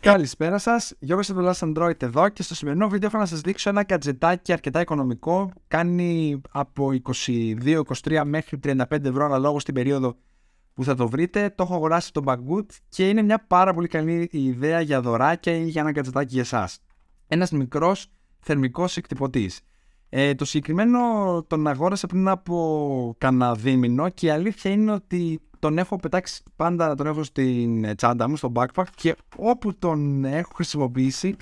Καλησπέρα σας. Γιώργος από το Android εδώ και στο σημερινό βίντεο θα να σας δείξω ένα κατζετάκι αρκετά οικονομικό. Κάνει από 22-23 μέχρι 35 ευρώ αναλόγως στην περίοδο που θα το βρείτε. Το έχω αγοράσει στο Banggood και είναι μια πάρα πολύ καλή ιδέα για δωράκια ή για ένα κατζετάκι για εσάς. Ένας μικρός θερμικός εκτυπωτής. Ε, το συγκεκριμένο τον αγόρασα πριν από κανένα δίμηνο και η αλήθεια είναι ότι τον έχω πετάξει πάντα, τον έχω στην τσάντα μου, στο backpack και όπου τον έχω χρησιμοποιήσει,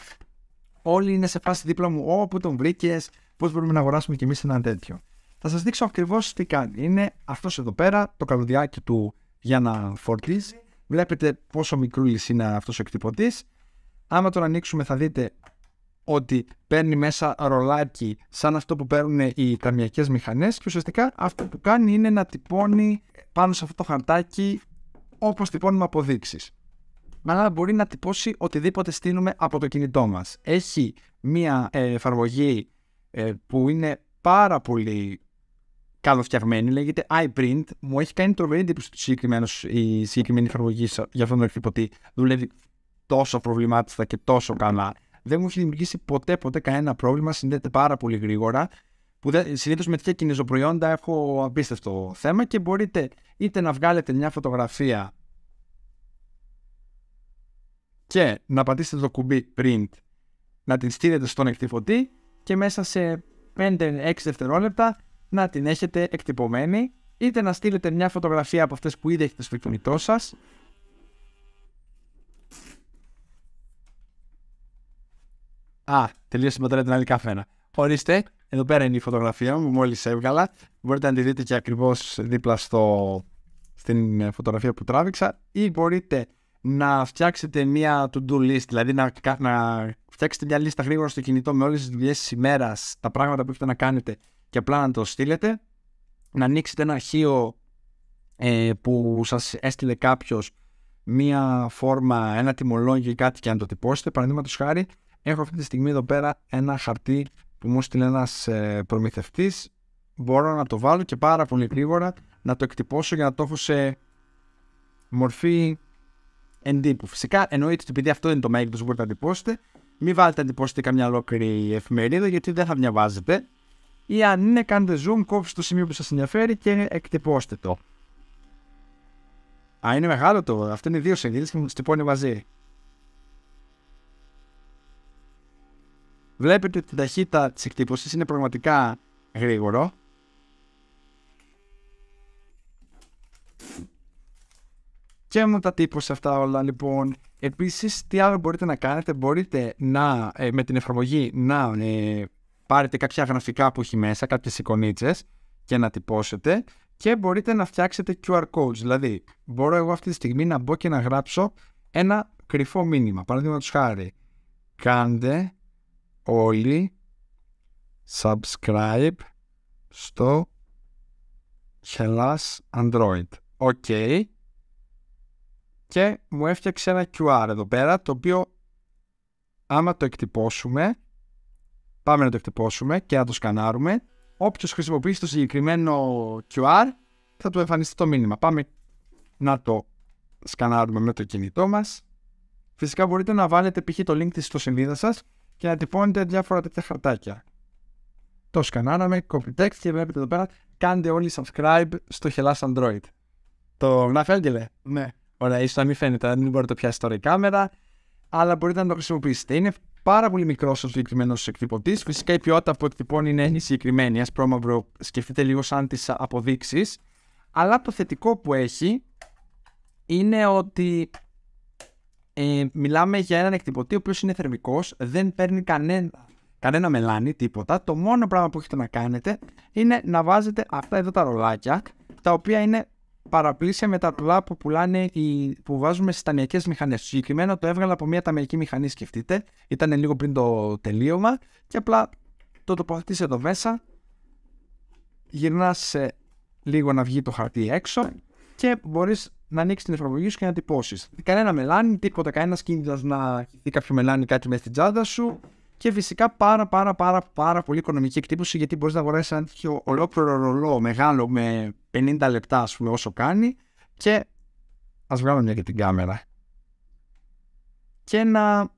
όλοι είναι σε φάση δίπλα μου, όπου τον βρήκες, πώς μπορούμε να αγοράσουμε κι εμείς ένα τέτοιο. Θα σας δείξω ακριβώς τι κάνει. Είναι αυτός εδώ πέρα, το καλωδιάκι του για να φορτίζει. Βλέπετε πόσο μικρούλης είναι αυτός ο εκτυπωτής. Άμα τον ανοίξουμε, θα δείτε ότι παίρνει μέσα ρολάκι σαν αυτό που παίρνουν οι ταμιακές μηχανές και ουσιαστικά αυτό που κάνει είναι να τυπώνει πάνω σε αυτό το χαρτάκι όπως τυπώνουμε αποδείξεις. Αλλά μπορεί να τυπώσει οτιδήποτε στείλουμε από το κινητό μας. Έχει μία ε, εφαρμογή ε, που είναι πάρα πολύ καλοφτιαγμένη, λέγεται iPrint. Μου έχει κάνει τρομερή εντύπωση η συγκεκριμένη εφαρμογή για αυτόν τον εκτυπωτή. δουλεύει τόσο προβλημάτιστα και τόσο καλά δεν μου έχει δημιουργήσει ποτέ, ποτέ κανένα πρόβλημα. Συνδέεται πάρα πολύ γρήγορα. συνήθως με τέτοια κινηζοπροϊόντα έχω απίστευτο θέμα και μπορείτε είτε να βγάλετε μια φωτογραφία και να πατήσετε το κουμπί print, να την στείλετε στον εκτυπωτή και μέσα σε 5-6 δευτερόλεπτα να την έχετε εκτυπωμένη είτε να στείλετε μια φωτογραφία από αυτές που ήδη έχετε στο κινητό σας Α, τελείωσε η μπαταρία την άλλη καφένα. Ορίστε, εδώ πέρα είναι η φωτογραφία μου μόλις έβγαλα. Μπορείτε να τη δείτε και ακριβώς δίπλα στο, στην ε, φωτογραφία που τράβηξα. Ή μπορείτε να φτιάξετε μια to-do list, δηλαδή να, να φτιάξετε μια λίστα γρήγορα στο κινητό με όλες τις δουλειές της ημέρας, τα πράγματα που έχετε να κάνετε και απλά να το στείλετε. Να ανοίξετε ένα αρχείο ε, που σας έστειλε κάποιος μία φόρμα, ένα τιμολόγιο ή κάτι και να το τυπώσετε, παραδείγματος χάρη έχω αυτή τη στιγμή εδώ πέρα ένα χαρτί που μου στείλει ένας ε, προμηθευτής. Μπορώ να το βάλω και πάρα πολύ γρήγορα να το εκτυπώσω για να το έχω σε μορφή εντύπου. Φυσικά εννοείται ότι επειδή αυτό είναι το μέγεθο που μπορείτε να εντυπώσετε, μην βάλετε να εντυπώσετε καμιά ολόκληρη εφημερίδα γιατί δεν θα διαβάζετε. Ή αν είναι, κάντε zoom, κόψτε το σημείο που σας ενδιαφέρει και εκτυπώστε το. Α, είναι μεγάλο το. Αυτό είναι δύο σελίδες και μου τυπώνει μαζί. Βλέπετε ότι η ταχύτητα της εκτύπωσης είναι πραγματικά γρήγορο. Και μου τα τύπωσε αυτά όλα λοιπόν. επίσης τι άλλο μπορείτε να κάνετε, μπορείτε να, ε, με την εφαρμογή να ε, πάρετε κάποια γραφικά που έχει μέσα, κάποιες εικονίτσες και να τυπώσετε και μπορείτε να φτιάξετε QR codes. Δηλαδή, μπορώ εγώ αυτή τη στιγμή να μπω και να γράψω ένα κρυφό μήνυμα. Παραδείγματος χάρη, κάντε όλοι subscribe στο Hellas Android. Οκ. Και μου έφτιαξε ένα QR εδώ πέρα, το οποίο άμα το εκτυπώσουμε, πάμε να το εκτυπώσουμε και να το σκανάρουμε, όποιος χρησιμοποιήσει το συγκεκριμένο QR θα του εμφανιστεί το μήνυμα. Πάμε να το σκανάρουμε με το κινητό μας. Φυσικά μπορείτε να βάλετε π.χ. το link της σελίδα σας και να τυπώνετε διάφορα τέτοια χαρτάκια. Το σκανάραμε, copy text και βλέπετε εδώ πέρα. Κάντε όλοι subscribe στο Hellas Android. Το να φαίνεται, Ναι. Ωραία, ίσως να μην φαίνεται, δεν μπορείτε να το πιάσει τώρα η κάμερα, αλλά μπορείτε να το χρησιμοποιήσετε. Είναι πάρα πολύ μικρός ο συγκεκριμένος εκτυπωτής. Φυσικά η ποιότητα που εκτυπώνει είναι συγκεκριμένη. πούμε, σκεφτείτε λίγο σαν τις αποδείξεις. Αλλά το θετικό που έχει είναι ότι ε, μιλάμε για έναν εκτυπωτή ο οποίος είναι θερμικός, δεν παίρνει κανένα, κανένα μελάνι, τίποτα. Το μόνο πράγμα που έχετε να κάνετε είναι να βάζετε αυτά εδώ τα ρολάκια, τα οποία είναι παραπλήσια με τα ρολά που πουλάνε οι, που βάζουμε στις ταμιακές μηχανές. Συγκεκριμένα το έβγαλα από μια ταμιακή μηχανή, σκεφτείτε. Ήταν λίγο πριν το τελείωμα και απλά το τοποθετείς εδώ μέσα, γυρνάς λίγο να βγει το χαρτί έξω και μπορείς να ανοίξεις την εφαρμογή σου και να τυπώσεις. Κανένα μελάνι, τίποτα, κανένας κίνδυνος να χυθεί κάποιο μελάνι κάτι μέσα στην τσάντα σου. Και φυσικά πάρα πάρα πάρα πάρα πολύ οικονομική εκτύπωση γιατί μπορείς να αγοράσεις ένα τέτοιο ολόκληρο ρολό μεγάλο με 50 λεπτά ας πούμε όσο κάνει και ας βγάλω μια και την κάμερα και να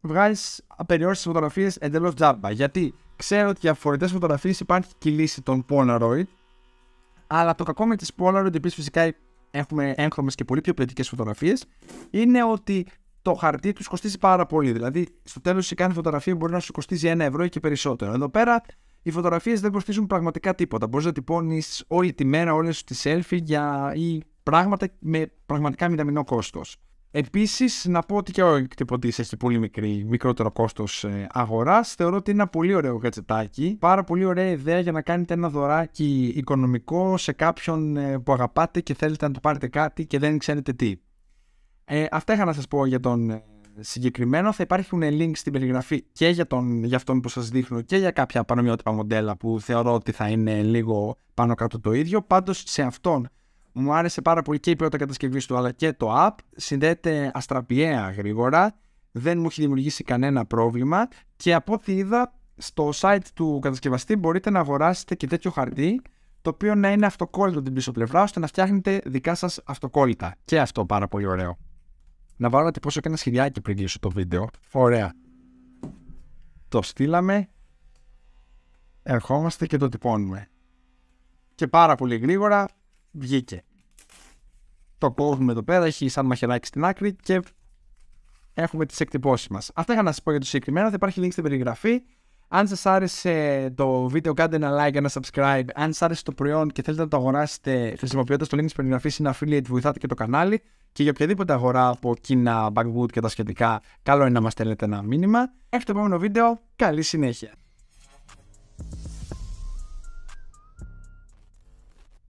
βγάλεις απεριόριστες φωτογραφίες εντελώς τζάμπα γιατί ξέρω ότι για φορητές φωτογραφίες υπάρχει και η λύση των Polaroid αλλά το κακό με τις Polaroid επίσης φυσικά έχουμε έγχρωμες και πολύ πιο ποιοτικές φωτογραφίες είναι ότι το χαρτί τους κοστίζει πάρα πολύ. Δηλαδή στο τέλος, η κάνει φωτογραφία μπορεί να σου κοστίζει ένα ευρώ ή και περισσότερο. Εδώ πέρα οι φωτογραφίες δεν κοστίζουν πραγματικά τίποτα. Μπορείς να τυπώνεις όλη τη μέρα όλες τις selfie για... ή πράγματα με πραγματικά μηδαμινό κόστος. Επίσης, να πω ότι και ο εκτυπωτής έχει πολύ μικρή, μικρότερο κόστος ε, αγοράς. Θεωρώ ότι είναι ένα πολύ ωραίο γατζετάκι. Πάρα πολύ ωραία ιδέα για να κάνετε ένα δωράκι οικονομικό σε κάποιον ε, που αγαπάτε και θέλετε να του πάρετε κάτι και δεν ξέρετε τι. Ε, αυτά είχα να σας πω για τον ε, συγκεκριμένο. Θα υπάρχουν links στην περιγραφή και για, τον, για αυτόν που σας δείχνω και για κάποια παρομοιότυπα μοντέλα που θεωρώ ότι θα είναι λίγο πάνω κάτω το ίδιο. Πάντως σε αυτόν μου άρεσε πάρα πολύ και η ποιότητα κατασκευή του, αλλά και το app. Συνδέεται αστραπιαία γρήγορα. Δεν μου έχει δημιουργήσει κανένα πρόβλημα. Και από ό,τι είδα, στο site του κατασκευαστή μπορείτε να αγοράσετε και τέτοιο χαρτί το οποίο να είναι αυτοκόλλητο την πίσω πλευρά, ώστε να φτιάχνετε δικά σας αυτοκόλλητα. Και αυτό πάρα πολύ ωραίο. Να βάλω να τυπώσω και ένα σχεδιάκι πριν κλείσω το βίντεο. Ωραία. Το στείλαμε. Ερχόμαστε και το τυπώνουμε. Και πάρα πολύ γρήγορα βγήκε. Το κόβουμε εδώ πέρα, έχει σαν μαχαιράκι στην άκρη και έχουμε τις εκτυπώσεις μας. Αυτά είχα να σας πω για το συγκεκριμένο. Θα υπάρχει link στην περιγραφή. Αν σας άρεσε το βίντεο, κάντε ένα like, ένα subscribe. Αν σας άρεσε το προϊόν και θέλετε να το αγοράσετε χρησιμοποιώντας το link της περιγραφής, είναι affiliate, βοηθάτε και το κανάλι. Και για οποιαδήποτε αγορά από Κίνα, Backwood και τα σχετικά, καλό είναι να μας στέλνετε ένα μήνυμα. Έχει το επόμενο βίντεο. Καλή συνέχεια.